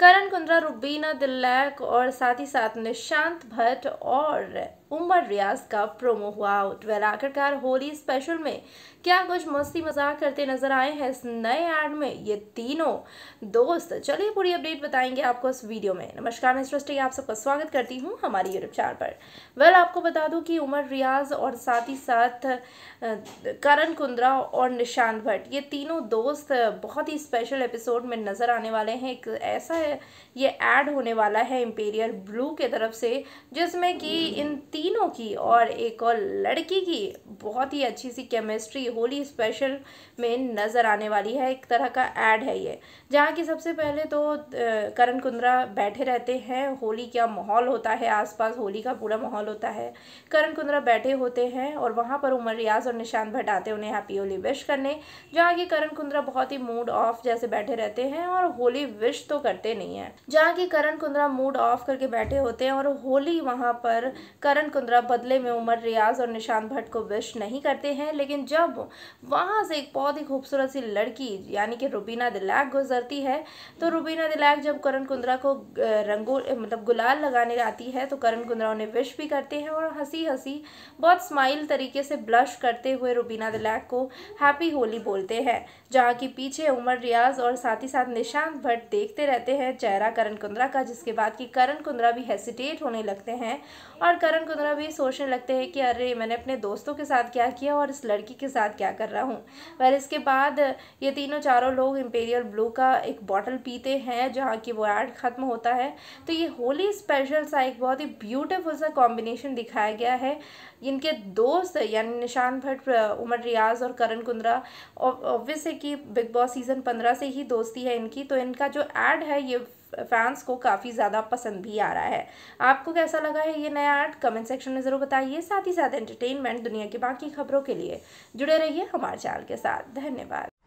करण कुंद्रा रुबीना दिल्लैक और साथ ही साथ निशांत भट्ट और उमर रियाज का प्रोमो हुआ आउट वेल आखिरकार होली स्पेशल में क्या कुछ मस्ती मजाक करते नजर आए हैं इस नए एड में ये तीनों दोस्त चलिए पूरी अपडेट बताएंगे आपको इस वीडियो में नमस्कार मैं सृष्टि आप सबका स्वागत करती हूँ हमारे यूट्यूब चैनल पर वेल आपको बता दूँ कि उमर रियाज और साथ ही साथ करण कुंद्रा और निशांत भट्ट ये तीनों दोस्त बहुत ही स्पेशल एपिसोड में नज़र आने वाले हैं एक ऐसा ये ऐड होने वाला है इम्पेरियल ब्लू के तरफ से जिसमें कि इन तीनों की और एक और लड़की की बहुत ही अच्छी सी केमिस्ट्री होली स्पेशल में नज़र आने वाली है एक तरह का ऐड है ये जहाँ की सबसे पहले तो करण कुंद्रा बैठे रहते हैं होली का माहौल होता है आसपास होली का पूरा माहौल होता है करण कुंद्रा बैठे होते हैं और वहाँ पर उमर रियाज और निशान भट्ट आते उन्हें हैप्पी होली विश करने जहाँ की करण कुंद्रा बहुत ही मूड ऑफ जैसे बैठे रहते हैं और होली विश तो करते नहीं हैं जहाँ की करण कुंद्रा मूड ऑफ करके बैठे होते हैं और होली वहाँ पर करण कुंद्रा बदले में उमर रियाज और निशान भट्ट को विश विश नहीं करते हैं लेकिन जब वहाँ से एक बहुत ही खूबसूरत सी लड़की यानी कि रुबीना दिलैक गुजरती है तो रुबीना दिलैक जब करण कुंद्रा को रंगो मतलब गुलाल लगाने आती है तो करण कुंद्रा उन्हें विश भी करते हैं और हंसी हंसी बहुत स्माइल तरीके से ब्लश करते हुए रुबीना दिलैक को हैप्पी होली बोलते हैं जहाँ की पीछे उमर रियाज और साथ ही साथ निशांत भट्ट देखते रहते हैं चेहरा करण कुंद्रा का जिसके बाद कि करण कुंद्रा भी हेसिटेट होने लगते हैं और करण कुंद्रा भी सोचने लगते हैं कि अरे मैंने अपने दोस्तों के साथ साथ क्या किया और इस लड़की के साथ क्या कर रहा हूँ पर इसके बाद ये तीनों चारों लोग इम्पेरियल ब्लू का एक बॉटल पीते हैं जहाँ की वो एड ख़त्म होता है तो ये होली स्पेशल सा एक बहुत ही ब्यूटिफुल सा कॉम्बिनेशन दिखाया गया है इनके दोस्त यानी निशान भट्ट उमर रियाज और करण कुंद्रा ऑब्वियस है कि बिग बॉस सीज़न पंद्रह से ही दोस्ती है इनकी तो इनका जो एड है ये फैंस को काफ़ी ज़्यादा पसंद भी आ रहा है आपको कैसा लगा है ये नया आर्ट कमेंट सेक्शन में ज़रूर बताइए साथ ही साथ एंटरटेनमेंट दुनिया की बाकी खबरों के लिए जुड़े रहिए हमारे चैनल के साथ धन्यवाद